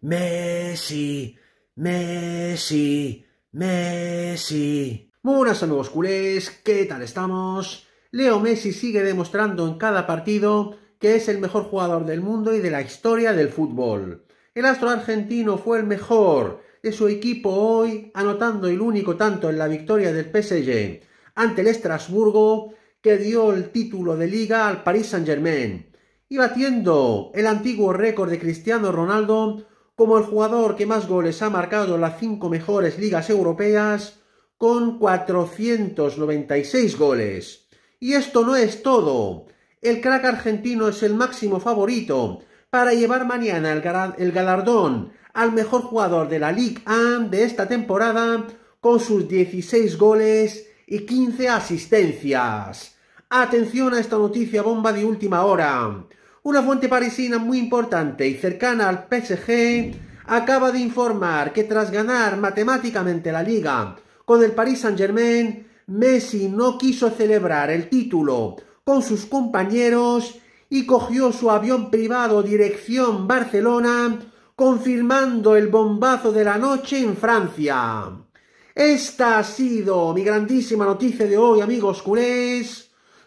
Messi, Messi, Messi. Buenas a nuevos culés, ¿qué tal estamos? Leo Messi sigue demostrando en cada partido que es el mejor jugador del mundo y de la historia del fútbol. El astro argentino fue el mejor de su equipo hoy, anotando el único tanto en la victoria del PSG ante el Estrasburgo que dio el título de liga al Paris Saint-Germain y batiendo el antiguo récord de Cristiano Ronaldo como el jugador que más goles ha marcado en las cinco mejores ligas europeas con 496 goles. Y esto no es todo. El crack argentino es el máximo favorito para llevar mañana el, galardón al mejor jugador de la Ligue 1 de esta temporada con sus 16 goles y 15 asistencias. Atención a esta noticia bomba de última hora. Una fuente parisina muy importante y cercana al PSG acaba de informar que tras ganar matemáticamente la liga con el Paris Saint-Germain, Messi no quiso celebrar el título con sus compañeros y cogió su avión privado dirección Barcelona, confirmando el bombazo de la noche en Francia. Esta ha sido mi grandísima noticia de hoy, amigos culés.